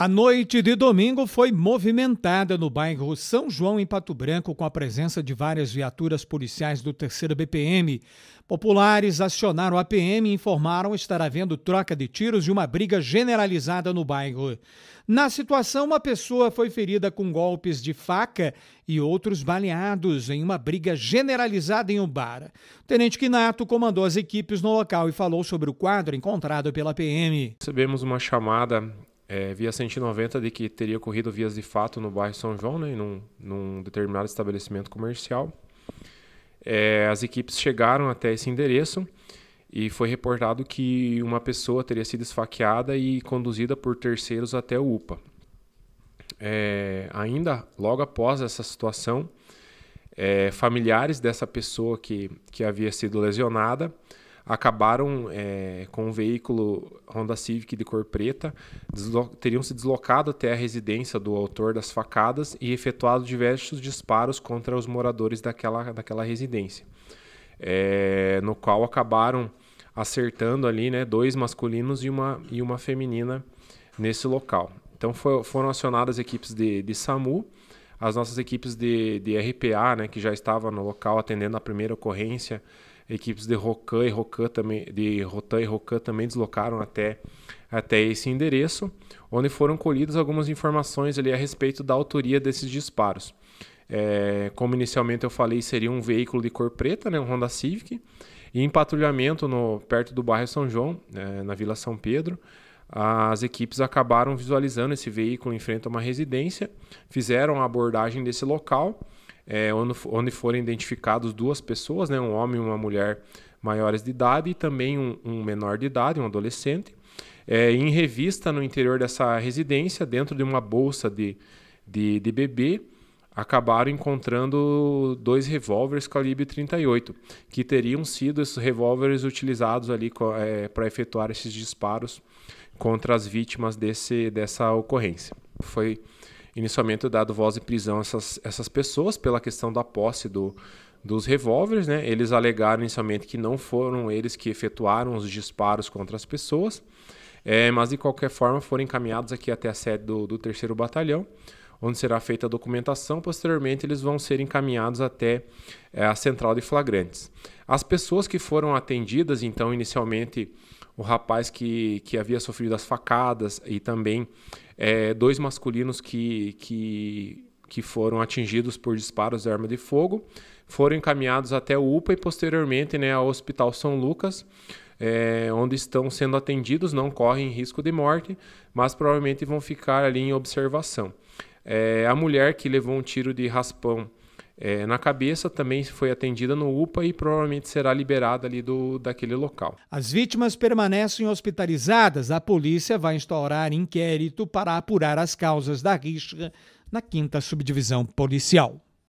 A noite de domingo foi movimentada no bairro São João, em Pato Branco, com a presença de várias viaturas policiais do 3 BPM. Populares acionaram a PM e informaram estar havendo troca de tiros e uma briga generalizada no bairro. Na situação, uma pessoa foi ferida com golpes de faca e outros baleados em uma briga generalizada em um bar. O tenente Quinato comandou as equipes no local e falou sobre o quadro encontrado pela PM. Recebemos uma chamada é, via 190 de que teria ocorrido vias de fato no bairro São João, né, num, num determinado estabelecimento comercial. É, as equipes chegaram até esse endereço e foi reportado que uma pessoa teria sido esfaqueada e conduzida por terceiros até o UPA. É, ainda logo após essa situação, é, familiares dessa pessoa que, que havia sido lesionada acabaram é, com um veículo Honda Civic de cor preta, teriam se deslocado até a residência do autor das facadas e efetuado diversos disparos contra os moradores daquela, daquela residência, é, no qual acabaram acertando ali né, dois masculinos e uma, e uma feminina nesse local. Então foi, foram acionadas equipes de, de SAMU, as nossas equipes de, de RPA, né, que já estava no local atendendo a primeira ocorrência, equipes de Rocan e Rocan também, de Rotan e Rocan também deslocaram até, até esse endereço, onde foram colhidas algumas informações ali a respeito da autoria desses disparos. É, como inicialmente eu falei, seria um veículo de cor preta, né, um Honda Civic, e em patrulhamento no, perto do bairro São João, é, na Vila São Pedro, as equipes acabaram visualizando esse veículo em frente a uma residência, fizeram a abordagem desse local é, onde, onde forem identificados duas pessoas, né, um homem e uma mulher maiores de idade e também um, um menor de idade, um adolescente, é, em revista no interior dessa residência, dentro de uma bolsa de, de, de bebê, acabaram encontrando dois revólveres calibre 38, que teriam sido esses revólveres utilizados ali é, para efetuar esses disparos contra as vítimas desse, dessa ocorrência. Foi inicialmente dado voz em prisão a essas, essas pessoas pela questão da posse do, dos revólveres. Né? Eles alegaram inicialmente que não foram eles que efetuaram os disparos contra as pessoas, é, mas de qualquer forma foram encaminhados aqui até a sede do, do terceiro batalhão, onde será feita a documentação. Posteriormente, eles vão ser encaminhados até é, a central de flagrantes. As pessoas que foram atendidas, então, inicialmente o rapaz que, que havia sofrido as facadas e também é, dois masculinos que, que, que foram atingidos por disparos de arma de fogo, foram encaminhados até o UPA e posteriormente né, ao Hospital São Lucas, é, onde estão sendo atendidos, não correm risco de morte, mas provavelmente vão ficar ali em observação. É, a mulher que levou um tiro de raspão é, na cabeça, também foi atendida no UPA e provavelmente será liberada ali do, daquele local. As vítimas permanecem hospitalizadas. A polícia vai instaurar inquérito para apurar as causas da rixa na quinta subdivisão policial.